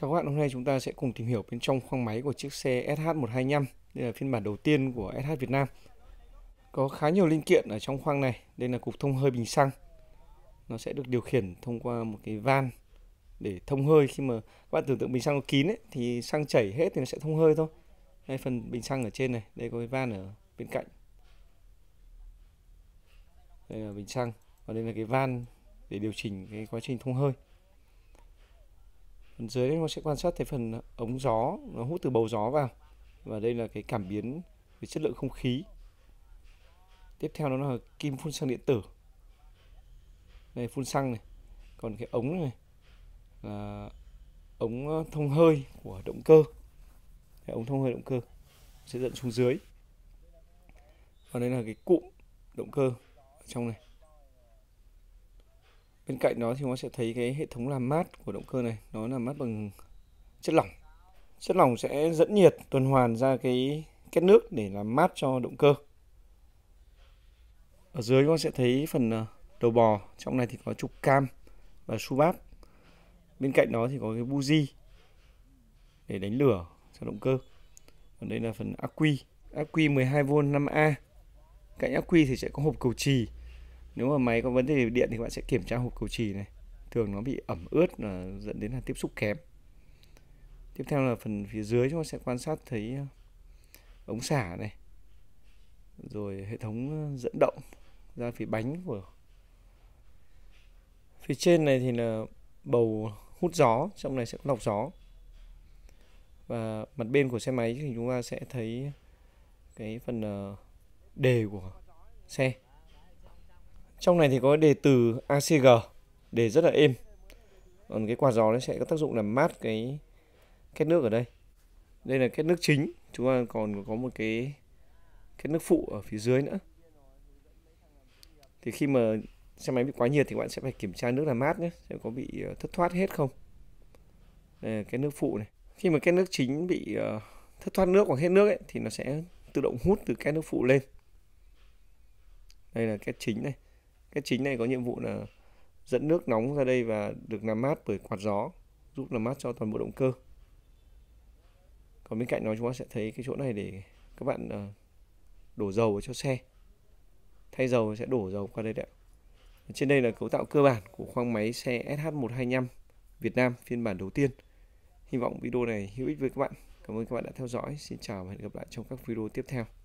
Chào các bạn, hôm nay chúng ta sẽ cùng tìm hiểu bên trong khoang máy của chiếc xe SH125 Đây là phiên bản đầu tiên của SH Việt Nam Có khá nhiều linh kiện ở trong khoang này Đây là cục thông hơi bình xăng Nó sẽ được điều khiển thông qua một cái van để thông hơi Khi mà các bạn tưởng tượng bình xăng nó kín ấy, thì xăng chảy hết thì nó sẽ thông hơi thôi Đây phần bình xăng ở trên này, đây có cái van ở bên cạnh Đây là bình xăng, và đây là cái van để điều chỉnh cái quá trình thông hơi phần dưới đây nó sẽ quan sát thấy phần ống gió nó hút từ bầu gió vào và đây là cái cảm biến về chất lượng không khí tiếp theo nó là kim phun xăng điện tử này phun xăng này còn cái ống này là ống ờ, thông hơi của động cơ cái ống thông hơi động cơ sẽ dẫn xuống dưới còn đây là cái cụm động cơ ở trong này bên cạnh đó thì chúng ta sẽ thấy cái hệ thống làm mát của động cơ này nó làm mát bằng chất lỏng chất lỏng sẽ dẫn nhiệt tuần hoàn ra cái kết nước để làm mát cho động cơ ở dưới chúng ta sẽ thấy phần ờ, đầu bò trong này thì có trục cam và su bát bên cạnh đó thì có cái buji để đánh lửa cho động cơ còn đây là phần ắc quy ắc quy 12V 5A cạnh ắc quy thì sẽ có hộp cầu trì nếu mà máy có vấn đề điện thì bạn sẽ kiểm tra hộp cầu trì này thường nó bị ẩm ướt là dẫn đến là tiếp xúc kém tiếp theo là phần phía dưới chúng ta sẽ quan sát thấy ờ, ống xả này rồi hệ thống ờ, dẫn động ra phía bánh của phía trên này thì là bầu hút gió trong này sẽ có lọc gió và mặt bên của xe máy thì chúng ta sẽ thấy cái phần ờ, đề của xe trong này thì có đề từ ACG, đề rất là êm. Còn cái quạt gió nó sẽ có tác dụng làm mát cái kết nước ở đây. Đây là kết nước chính, chúng ta còn có một cái kết nước phụ ở phía dưới nữa. Thì khi mà xe máy bị quá nhiệt thì bạn sẽ phải kiểm tra nước làm mát nhé, sẽ có bị ờ, thất thoát hết không. Đây là cái nước phụ này. Khi mà cái nước chính bị ờ, thất thoát nước hoặc hết nước ấy, thì nó sẽ tự động hút từ cái nước phụ lên đây là cái chính này cái chính này có nhiệm vụ là dẫn nước nóng ra đây và được làm mát bởi quạt gió giúp làm mát cho toàn bộ động cơ còn bên cạnh nó chúng ta sẽ thấy cái chỗ này để các bạn ờ, đổ dầu cho xe thay dầu sẽ đổ dầu qua đây đấy trên đây là cấu tạo cơ bản của khoang máy xe SH125 Việt Nam phiên bản đầu tiên hy vọng video này hữu ích với các bạn cảm ơn các bạn đã theo dõi xin chào và hẹn gặp lại trong các video tiếp theo